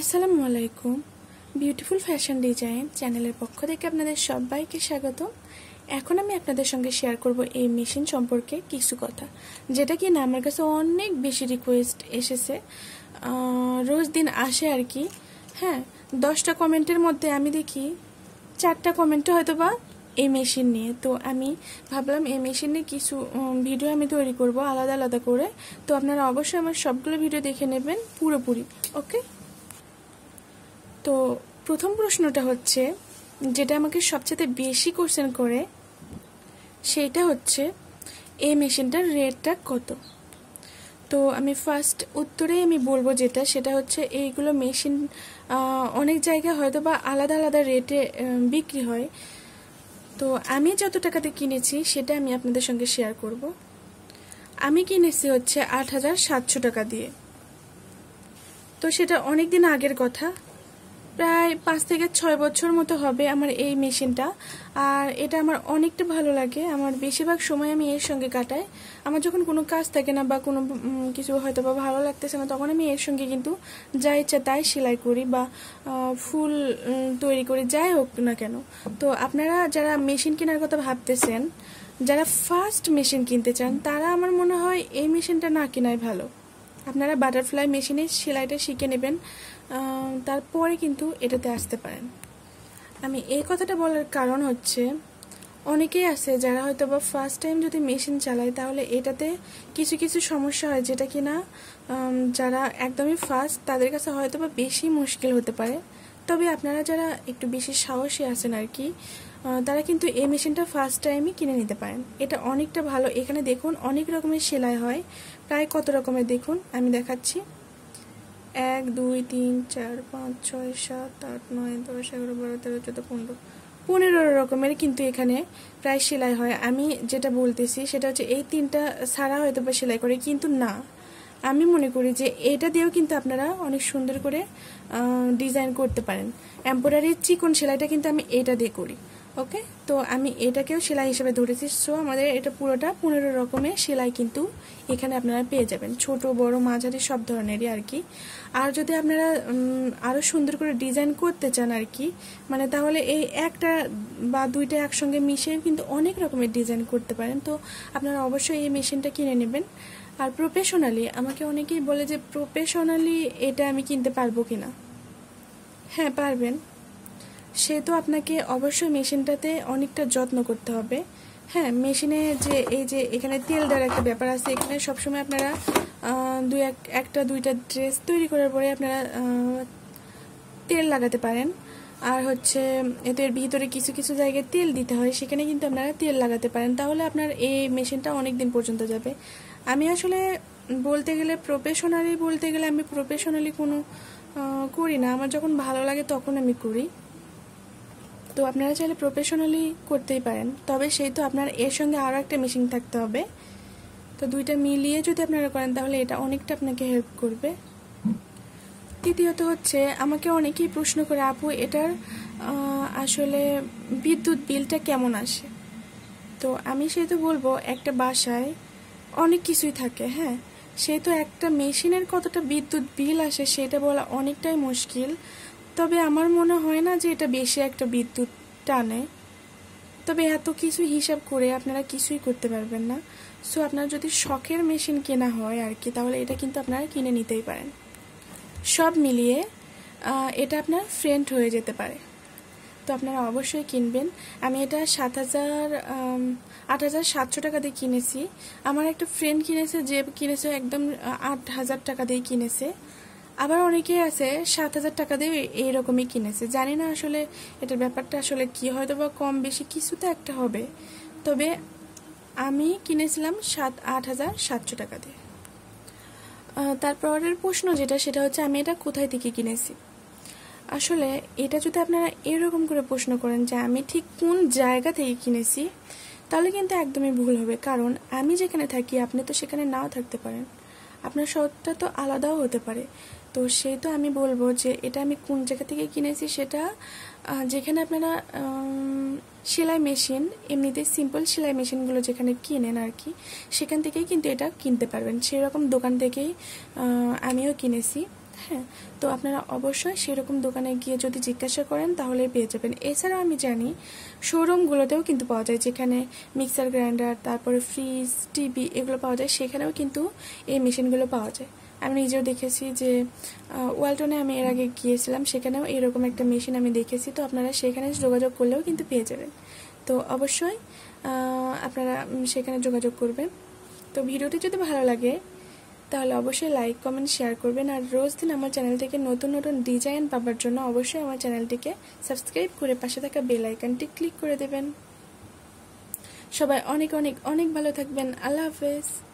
আসসালামু আলাইকুম beautiful fashion design চ্যানেলের পক্ষ থেকে আপনাদের সবাইকে স্বাগত এখন আমি আপনাদের সঙ্গে শেয়ার করব এই মেশিন সম্পর্কে কিছু কথা যেটা কি না আমার কাছে অনেক বেশি রিকোয়েস্ট এসেছে রোজ দিন আসে আর কি হ্যাঁ দশটা কমেন্টের মধ্যে আমি দেখি চারটা কমেন্টে হয়তো বা এই মেশিন নিয়ে তো আমি ভাবলাম এই মেশিন নিয়ে কিছু ভিডিও আমি তৈরি করব আলাদা আলাদা করে তো আপনারা অবশ্যই আমার সবগুলো ভিডিও দেখে নেবেন পুরোপুরি ওকে তো প্রথম প্রশ্নটা হচ্ছে যেটা আমাকে সবচেয়ে বেশি কোশ্চেন করে সেইটা হচ্ছে এই মেশিনটার রেটটা কত তো আমি ফার্স্ট উত্তরেই আমি বলবো যেটা সেটা হচ্ছে এইগুলো মেশিন অনেক জায়গায় হয়তো বা আলাদা আলাদা রেটে বিক্রি হয় তো আমি যত টাকাতে কিনেছি সেটা আমি আপনাদের সঙ্গে শেয়ার করব আমি কিনেছি হচ্ছে আট হাজার সাতশো টাকা দিয়ে তো সেটা অনেক দিন আগের কথা প্রায় পাঁচ থেকে ছয় বছর মতো হবে আমার এই মেশিনটা আর এটা আমার অনেকটা ভালো লাগে আমার বেশিরভাগ সময় আমি এর সঙ্গে কাটাই আমার যখন কোনো কাজ থাকে না বা কোনো কিছু হয়তো বা ভালো লাগতেছে না তখন আমি এর সঙ্গে কিন্তু যা ইচ্ছা তাই সেলাই করি বা ফুল তৈরি করি যাই হোক না কেন তো আপনারা যারা মেশিন কেনার কথা ভাবতেছেন যারা ফার্স্ট মেশিন কিনতে চান তারা আমার মনে হয় এই মেশিনটা না কেনাই ভালো আপনারা বাটারফ্লাই মেশিনে সেলাইটা শিখে নেবেন তারপরে কিন্তু এটাতে আসতে পারেন আমি এই কথাটা বলার কারণ হচ্ছে অনেকেই আছে যারা হয়তো বা ফার্স্ট টাইম যদি মেশিন চালায় তাহলে এটাতে কিছু কিছু সমস্যা হয় যেটা কি না যারা একদমই ফার্স্ট তাদের কাছে হয়তো বা বেশি মুশকিল হতে পারে তবে আপনারা যারা একটু বেশি সাহসী আছেন আর কি তারা কিন্তু এই মেশিনটা ফার্স্ট টাইমই কিনে নিতে পারেন এটা অনেকটা ভালো এখানে দেখুন অনেক রকমের সেলাই হয় প্রায় কত রকমের দেখুন আমি দেখাচ্ছি এক দুই তিন চার পাঁচ ছয় সাত আট নয় দশ এগারো বারো তেরো চোদ্দো পনেরো পনেরো রকমের কিন্তু এখানে প্রায় সেলাই হয় আমি যেটা বলতেছি সেটা হচ্ছে এই তিনটা সারা হয়তো বা সেলাই করে কিন্তু না আমি মনে করি যে এটা দিয়েও কিন্তু আপনারা অনেক সুন্দর করে ডিজাইন করতে পারেন এম্ব্রয়ডারির চিকন সেলাইটা কিন্তু আমি এটা দিয়ে করি ওকে তো আমি এটাকেও সেলাই হিসেবে ধরেছি সো আমাদের এটা পুরোটা পনেরো রকমের সেলাই কিন্তু এখানে আপনারা পেয়ে যাবেন ছোট বড় মাঝারি সব ধরনেরই আর কি আর যদি আপনারা আরও সুন্দর করে ডিজাইন করতে চান আর কি মানে তাহলে এই একটা বা দুইটা একসঙ্গে মিশিয়ে কিন্তু অনেক রকমের ডিজাইন করতে পারেন তো আপনারা অবশ্যই এই মেশিনটা কিনে নেবেন আর প্রফেশনালি আমাকে অনেকেই বলে যে প্রফেশনালি এটা আমি কিনতে পারবো কিনা হ্যাঁ পারবেন সেহেতু আপনাকে অবশ্যই মেশিনটাতে অনেকটা যত্ন করতে হবে হ্যাঁ মেশিনে যে এই যে এখানে তেল দেওয়ার একটা ব্যাপার আছে এখানে সবসময় আপনারা দুই এক একটা দুইটা ড্রেস তৈরি করার পরে আপনারা তেল লাগাতে পারেন আর হচ্ছে এতে ভিতরে কিছু কিছু জায়গায় তেল দিতে হয় সেখানে কিন্তু আপনারা তেল লাগাতে পারেন তাহলে আপনার এই মেশিনটা অনেক দিন পর্যন্ত যাবে আমি আসলে বলতে গেলে প্রফেশনালি বলতে গেলে আমি প্রফেশনালি কোনো করি না আমার যখন ভালো লাগে তখন আমি করি তো আপনারা চাইলে প্রফেশনালি করতেই পারেন তবে সেই তো আপনার এর সঙ্গে আরও একটা মেশিন থাকতে হবে তো দুইটা মিলিয়ে যদি আপনারা করেন তাহলে এটা অনেকটা আপনাকে হেল্প করবে তৃতীয়ত হচ্ছে আমাকে অনেকেই প্রশ্ন করে আপু এটার আসলে বিদ্যুৎ বিলটা কেমন আসে তো আমি সেহেতু বলবো একটা বাসায় অনেক কিছুই থাকে হ্যাঁ সেহেতু একটা মেশিনের কতটা বিদ্যুৎ বিল আসে সেটা বলা অনেকটাই মুশকিল তবে আমার মনে হয় না যে এটা বেশি একটা বিদ্যুৎ টানে তবে এত কিছু হিসাব করে আপনারা কিছুই করতে পারবেন না সো আপনার যদি শখের মেশিন কেনা হয় আর কি তাহলে এটা কিন্তু আপনারা কিনে নিতেই পারেন সব মিলিয়ে এটা আপনার ফ্রেন্ড হয়ে যেতে পারে তো আপনারা অবশ্যই কিনবেন আমি এটা সাত হাজার আট হাজার সাতশো টাকা দিয়ে কিনেছি আমার একটা ফ্রেন্ড কিনেছে যে কিনেছে একদম আট হাজার টাকা দিয়ে কিনেছে আবার অনেকে আছে সাত হাজার টাকা দিয়ে এইরকমই কিনেছে জানি না আসলে এটার ব্যাপারটা আসলে কি হয়তো বা কম বেশি কিছু তো একটা হবে তবে আমি কিনেছিলাম সাত আট হাজার সাতশো টাকা দিয়ে তারপরের প্রশ্ন যেটা সেটা হচ্ছে আমি এটা কোথায় থেকে কিনেছি আসলে এটা যদি আপনারা এরকম করে প্রশ্ন করেন যে আমি ঠিক কোন জায়গা থেকে কিনেছি তাহলে কিন্তু একদমই ভুল হবে কারণ আমি যেখানে থাকি আপনি তো সেখানে নাও থাকতে পারেন আপনার স্বাদটা তো আলাদাও হতে পারে তো সেই তো আমি বলবো যে এটা আমি কোন জায়গা থেকে কিনেছি সেটা যেখানে আপনারা সেলাই মেশিন এমনিতে সিম্পল সেলাই মেশিনগুলো যেখানে কিনেন আর কি সেখান থেকেই কিন্তু এটা কিনতে পারবেন সেরকম দোকান থেকেই আমিও কিনেছি হ্যাঁ তো আপনারা অবশ্যই সেরকম দোকানে গিয়ে যদি জিজ্ঞাসা করেন তাহলে পেয়ে যাবেন এছাড়াও আমি জানি শোরুমগুলোতেও কিন্তু পাওয়া যায় যেখানে মিক্সার গ্রাইন্ডার তারপরে ফ্রিজ টিভি এগুলো পাওয়া যায় সেখানেও কিন্তু এই মেশিনগুলো পাওয়া যায় আমি নিজেও দেখেছি যে ওয়ালটনে আমি এর আগে গিয়েছিলাম সেখানেও এরকম একটা মেশিন আমি দেখেছি তো আপনারা সেখানে যোগাযোগ করলেও কিন্তু পেয়ে যাবেন তো অবশ্যই আপনারা সেখানে যোগাযোগ করবেন তো ভিডিওটি যদি ভালো লাগে তাহলে অবশ্যই লাইক কমেন্ট শেয়ার করবেন আর রোজ দিন আমার চ্যানেল থেকে নতুন নতুন ডিজাইন পাবার জন্য অবশ্যই আমার চ্যানেলটিকে সাবস্ক্রাইব করে পাশে থাকা বেল আইকনটি ক্লিক করে দেবেন সবাই অনেক অনেক অনেক ভালো থাকবেন আল্লাহ হাফেজ